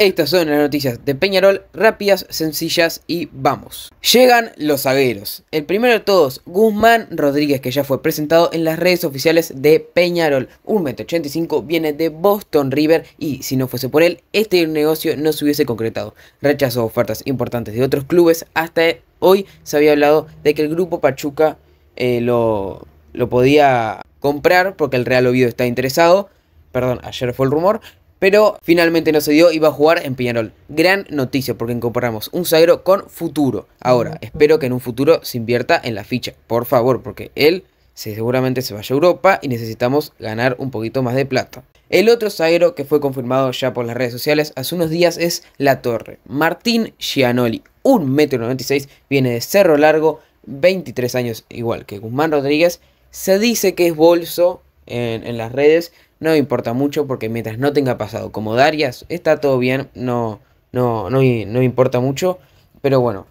Estas son las noticias de Peñarol, rápidas, sencillas y vamos. Llegan los zagueros. El primero de todos, Guzmán Rodríguez, que ya fue presentado en las redes oficiales de Peñarol. 185 85 viene de Boston River y si no fuese por él, este negocio no se hubiese concretado. Rechazó ofertas importantes de otros clubes. Hasta hoy se había hablado de que el grupo Pachuca eh, lo, lo podía comprar porque el Real Oviedo está interesado. Perdón, ayer fue el rumor pero finalmente no se dio y va a jugar en Piñarol. Gran noticia porque incorporamos un zaguero con futuro. Ahora, espero que en un futuro se invierta en la ficha, por favor, porque él seguramente se vaya a Europa y necesitamos ganar un poquito más de plata. El otro zaguero que fue confirmado ya por las redes sociales hace unos días es La Torre. Martín Gianoli, 1,96m, viene de Cerro Largo, 23 años igual que Guzmán Rodríguez. Se dice que es bolso en, en las redes, no importa mucho porque mientras no tenga pasado como Darias, está todo bien, no, no, no, importa mucho. Pero bueno,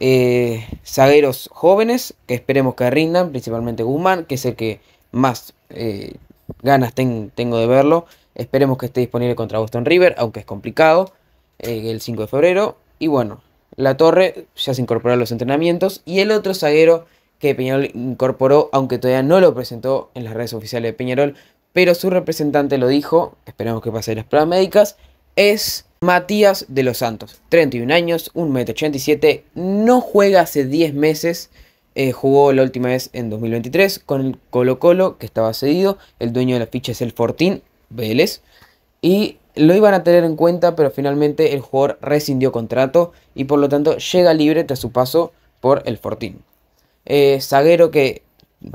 eh, zagueros jóvenes que esperemos que rindan, principalmente Guzmán, que es el que más eh, ganas tengo de verlo. Esperemos que esté disponible contra Boston River, aunque es complicado, eh, el 5 de febrero. Y bueno, La Torre ya se incorporó a los entrenamientos. Y el otro zaguero que Peñarol incorporó, aunque todavía no lo presentó en las redes oficiales de Peñarol, pero su representante lo dijo, esperamos que pase las pruebas médicas, es Matías de los Santos, 31 años, 1,87m, no juega hace 10 meses, eh, jugó la última vez en 2023 con el Colo Colo, que estaba cedido, el dueño de la ficha es el Fortín, Vélez, y lo iban a tener en cuenta, pero finalmente el jugador rescindió contrato y por lo tanto llega libre tras su paso por el Fortín. Eh, zaguero que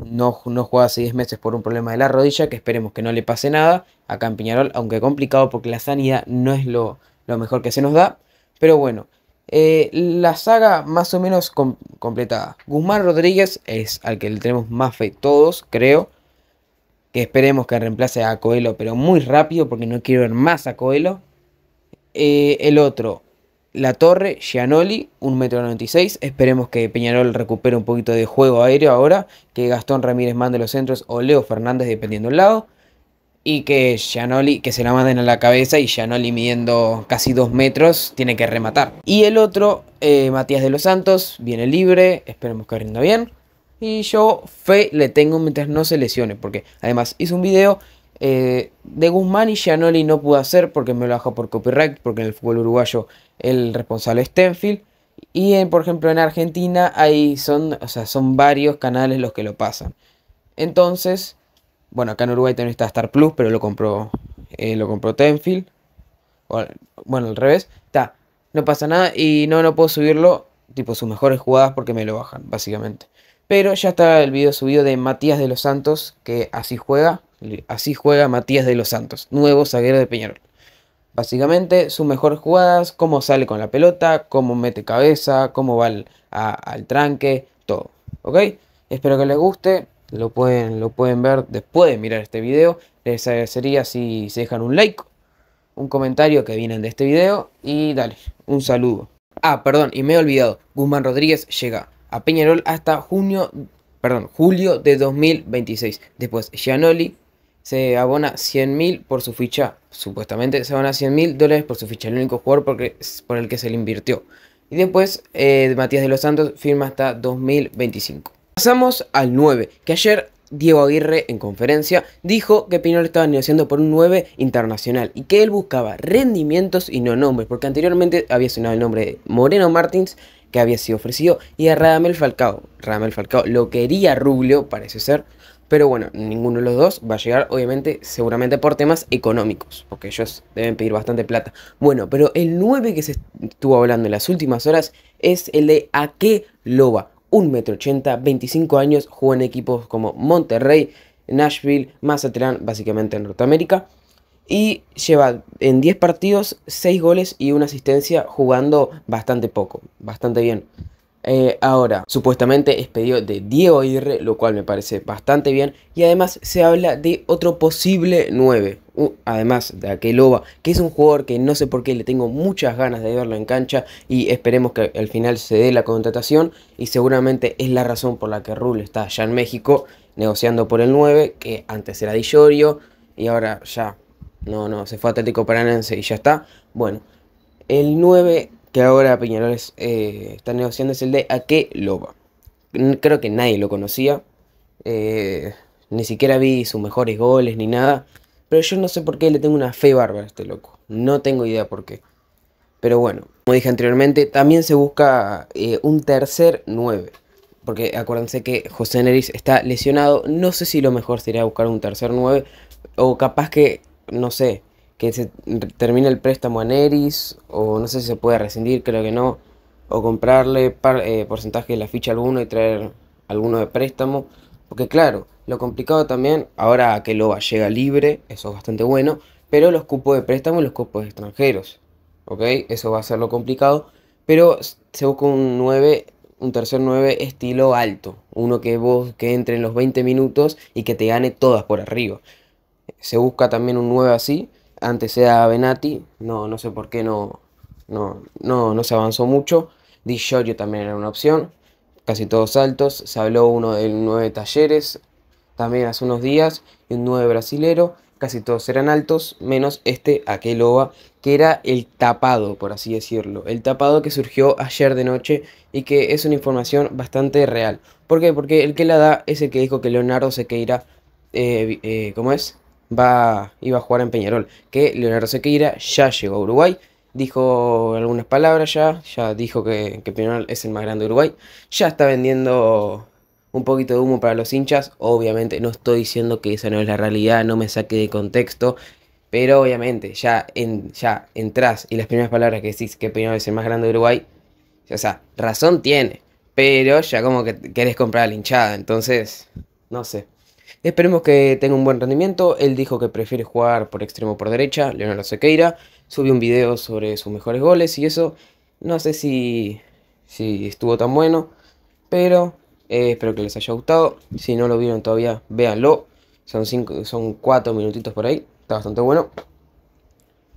no, no juega hace 10 meses por un problema de la rodilla, que esperemos que no le pase nada a Campiñarol. aunque complicado porque la sanidad no es lo, mejor que se nos da. Pero bueno, eh, la saga más o menos completada. Guzmán Rodríguez es al que le tenemos más fe todos, creo. Que esperemos que reemplace a Coelho, pero muy rápido porque no quiero ver más a Coelho. Eh, el otro, la Torre, Gianoli, 1,96m. Esperemos que Peñarol recupere un poquito de juego aéreo ahora. Que Gastón Ramírez mande los centros o Leo Fernández, dependiendo del lado. Y que Gianoli, que se la manden a la cabeza y Gianoli midiendo casi 2 metros, tiene que rematar. Y el otro, eh, Matías de los Santos, viene libre. Esperemos que rinda bien. Y yo fe le tengo mientras no se lesione. Porque además hizo un video eh, de Guzmán y Gianoli no pude hacer porque me lo bajó por copyright, porque en el fútbol uruguayo el responsable es Tenfield. Y por ejemplo en Argentina son, son varios canales los que lo pasan. Entonces, bueno, acá en Uruguay también está Star Plus, pero lo compró, eh, lo compró Tenfield. Bueno, al revés, está, no pasa nada y no, no puedo subirlo, tipo sus mejores jugadas porque me lo bajan, básicamente. Pero ya está el video subido de Matías de los Santos, que así juega, Así juega Matías de los Santos, nuevo zaguero de Peñarol. Básicamente, sus mejores jugadas, cómo sale con la pelota, cómo mete cabeza, cómo va al, tranque, todo. ¿Ok? Espero que les guste. Lo pueden, lo pueden ver después de mirar este video. Les agradecería si se dejan un like, un comentario que vienen de este video. Y dale, un saludo. Ah, perdón, y me he olvidado. Guzmán Rodríguez llega a Peñarol hasta junio, perdón, julio de 2026. Después Gianoli, se abona 100.000 por su ficha, supuestamente se abona 100.000 mil dólares por su ficha, el único jugador por el que se le invirtió. Y después eh, Matías de los Santos firma hasta 2025. Pasamos al 9, que ayer Diego Aguirre en conferencia dijo que Pinol estaba negociando por un 9 internacional y que él buscaba rendimientos y no nombres, porque anteriormente había sonado el nombre de Moreno Martins que había sido ofrecido y a Radamel Falcao. Radamel Falcao lo quería Rubio, parece ser, pero bueno, ninguno de los dos va a llegar, obviamente, seguramente por temas económicos, porque ellos deben pedir bastante plata. Bueno, pero el 9 que se estuvo hablando en las últimas horas es el de Ake Loba. 1,80m, 25 años, juega en equipos como Monterrey, Nashville, Mazatlán, básicamente en Norteamérica. Y lleva en 10 partidos 6 goles y una asistencia jugando bastante poco, bastante bien. Eh, ahora, supuestamente es pedido de Diego Aguirre, lo cual me parece bastante bien. Y además se habla de otro posible 9. Uh, además de aquel Oba, que es un jugador que no sé por qué le tengo muchas ganas de verlo en cancha y esperemos que al final se dé la contratación y seguramente es la razón por la que Rule está allá en México negociando por el 9, que antes era Di y ahora ya, no, no, se fue a Atlético Paranense y ya está. Bueno, el 9 que ahora Peñarol eh, está negociando es el de Ake Loba. Creo que nadie lo conocía. Eh, ni siquiera vi sus mejores goles ni nada. Pero yo no sé por qué le tengo una fe bárbara a este loco. No tengo idea por qué. Pero bueno, como dije anteriormente, también se busca eh, un tercer 9. Porque acuérdense que José Neris está lesionado. No sé si lo mejor sería buscar un tercer 9. O capaz que, no sé, que se termine el préstamo a Neris, o no sé si se puede rescindir, creo que no, o comprarle eh, porcentaje de la ficha alguno y traer alguno de préstamo, porque claro, lo complicado también, ahora que Loba llega libre, eso es bastante bueno, pero los cupos de préstamo y los cupos extranjeros, ¿ok? Eso va a ser lo complicado, pero se busca un 9 un tercer 9 estilo alto, uno que vos que entre en los 20 minutos y que te gane todas por arriba. Se busca también un 9 así, antes era Benati, no, no sé por qué no, no, no, no se avanzó mucho. Di Giorgio también era una opción, casi todos altos. Se habló uno del Nueve Talleres, también hace unos días, y un 9 brasilero, casi todos eran altos, menos este aquel Aqueloba, que era el tapado, por así decirlo. El tapado que surgió ayer de noche y que es una información bastante real. ¿Por qué? Porque el que la da es el que dijo que Leonardo Sequeira, eh, eh ¿cómo es? va, iba a jugar en Peñarol. Que Leonardo Sequeira ya llegó a Uruguay. Dijo algunas palabras ya. Ya dijo que, Peñarol es el más grande de Uruguay. Ya está vendiendo un poquito de humo para los hinchas. Obviamente no estoy diciendo que esa no es la realidad. No me saque de contexto. Pero obviamente ya, en, ya entras y las primeras palabras que decís que Peñarol es el más grande de Uruguay. O sea, razón tiene. Pero ya como que querés comprar a la hinchada. Entonces, no sé. Esperemos que tenga un buen rendimiento. Él dijo que prefiere jugar por extremo por derecha, Leonardo Sequeira. Subió un video sobre sus mejores goles y eso. No sé si, si estuvo tan bueno, pero eh, espero que les haya gustado. Si no lo vieron todavía, véanlo. Son, cinco, son cuatro minutitos por ahí. Está bastante bueno.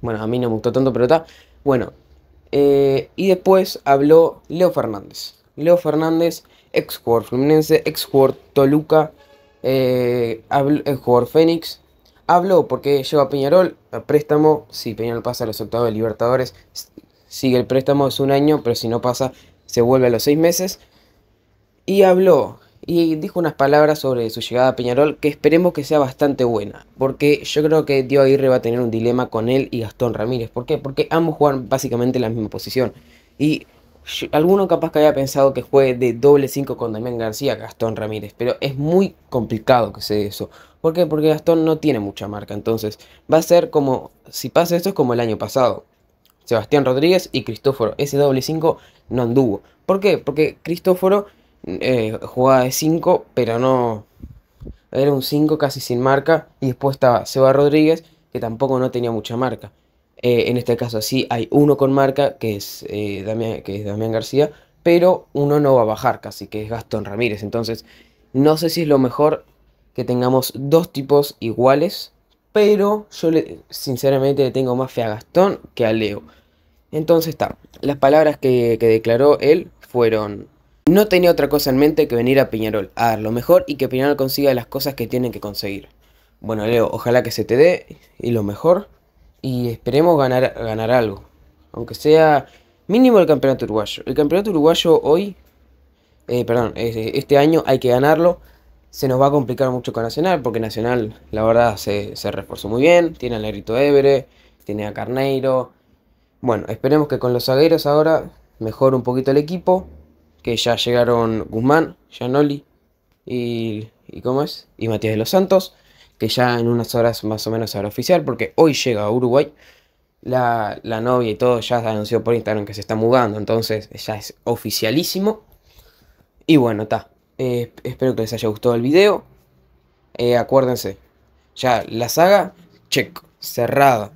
Bueno, a mí no me gustó tanto, pero está. Bueno, eh, y después habló Leo Fernández. Leo Fernández, ex jugador fluminense, ex jugador Toluca eh, el jugador Fénix, habló porque lleva a Peñarol a préstamo, si Peñarol pasa a los octavos de Libertadores, sigue el préstamo, es un año, pero si no pasa, se vuelve a los seis meses. Y habló y dijo unas palabras sobre su llegada a Peñarol que esperemos que sea bastante buena, porque yo creo que Dio Aguirre va a tener un dilema con él y Gastón Ramírez. ¿Por qué? Porque ambos juegan básicamente la misma posición. Y alguno capaz que haya pensado que juegue de doble 5 con Damián García, Gastón Ramírez, pero es muy complicado que sea eso. ¿Por qué? Porque Gastón no tiene mucha marca, entonces va a ser como, si pasa esto es como el año pasado. Sebastián Rodríguez y Cristóforo, ese doble 5 no anduvo. ¿Por qué? Porque Cristóforo eh, jugaba de 5, pero no... Era un 5 casi sin marca y después estaba Seba Rodríguez, que tampoco no tenía mucha marca. Eh, en este caso sí hay uno con marca, que es, eh, Damián, que es García, pero uno no va a bajar casi, que es Gastón Ramírez. Entonces, no sé si es lo mejor que tengamos dos tipos iguales, pero yo sinceramente le tengo más fe a Gastón que a Leo. Entonces está, las palabras que, declaró él fueron... No tenía otra cosa en mente que venir a Piñarol a dar lo mejor y que Piñarol consiga las cosas que tienen que conseguir. Bueno, Leo, ojalá que se te dé y lo mejor y esperemos ganar, ganar algo. Aunque sea mínimo el campeonato uruguayo. El campeonato uruguayo hoy, eh, perdón, eh, este año hay que ganarlo. Se nos va a complicar mucho con Nacional, porque Nacional, la verdad, se, reforzó muy bien. Tiene a Lerito Evere, tiene a Carneiro. Bueno, esperemos que con los zagueros ahora mejore un poquito el equipo. Que ya llegaron Guzmán, Gianoli y, y ¿cómo es? Y Matías de los Santos que ya en unas horas más o menos será oficial, porque hoy llega a Uruguay. La, novia y todo ya anunció por Instagram que se está mudando, entonces ya es oficialísimo. Y bueno, está. Eh, espero que les haya gustado el video. Eh, acuérdense, ya la saga, check, cerrada.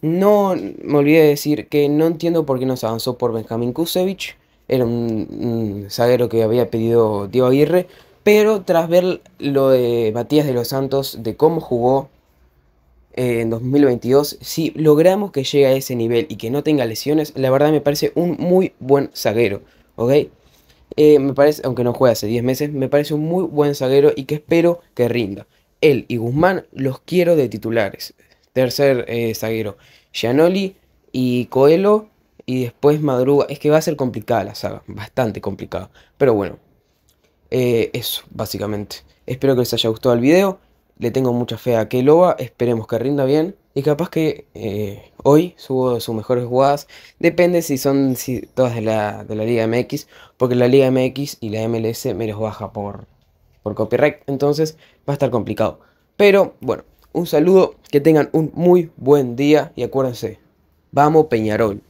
No me olvidé de decir que no entiendo por qué no se avanzó por Benjamín Kusevich. Era un, un zaguero que había pedido Diego Aguirre. Pero tras ver lo de Matías de los Santos, de cómo jugó eh, en 2022, si logramos que llegue a ese nivel y que no tenga lesiones, la verdad me parece un muy buen zaguero, ¿ok? Eh, me parece, aunque no juegue hace 10 meses, me parece un muy buen zaguero y que espero que rinda. Él y Guzmán los quiero de titulares. Tercer eh, zaguero, Gianoli y Coelho y después Madruga. Es que va a ser complicada la saga, bastante complicada. Pero bueno, eh, eso, básicamente. Espero que les haya gustado el video. Le tengo mucha fe a va Esperemos que rinda bien. Y capaz que eh, hoy subo sus mejores jugadas. Depende si son si, todas de la, de la Liga MX. Porque la Liga MX y la MLS me los baja por, por copyright. Entonces va a estar complicado. Pero bueno, un saludo. Que tengan un muy buen día. Y acuérdense, vamos Peñarol.